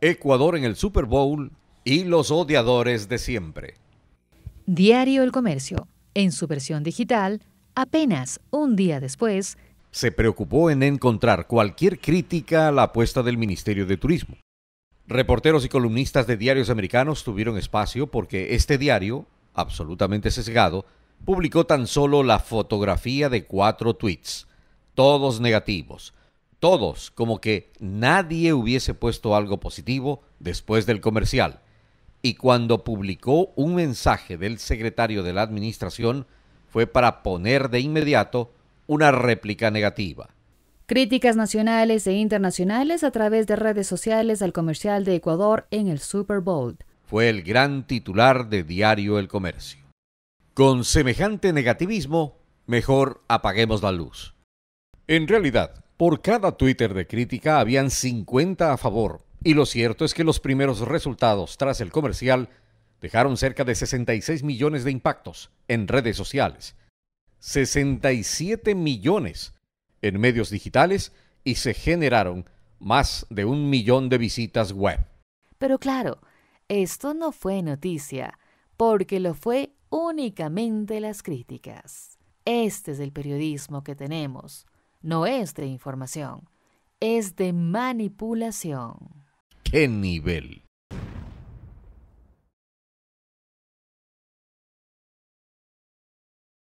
Ecuador en el Super Bowl y los odiadores de siempre. Diario El Comercio, en su versión digital, apenas un día después, se preocupó en encontrar cualquier crítica a la apuesta del Ministerio de Turismo. Reporteros y columnistas de diarios americanos tuvieron espacio porque este diario, absolutamente sesgado, publicó tan solo la fotografía de cuatro tweets, todos negativos, todos, como que nadie hubiese puesto algo positivo después del comercial. Y cuando publicó un mensaje del secretario de la Administración, fue para poner de inmediato una réplica negativa. Críticas nacionales e internacionales a través de redes sociales al comercial de Ecuador en el Super Bowl. Fue el gran titular de Diario El Comercio. Con semejante negativismo, mejor apaguemos la luz. En realidad, por cada Twitter de crítica habían 50 a favor, y lo cierto es que los primeros resultados tras el comercial dejaron cerca de 66 millones de impactos en redes sociales, 67 millones en medios digitales y se generaron más de un millón de visitas web. Pero claro, esto no fue noticia, porque lo fue únicamente las críticas. Este es el periodismo que tenemos no es de información, es de manipulación. ¿Qué nivel?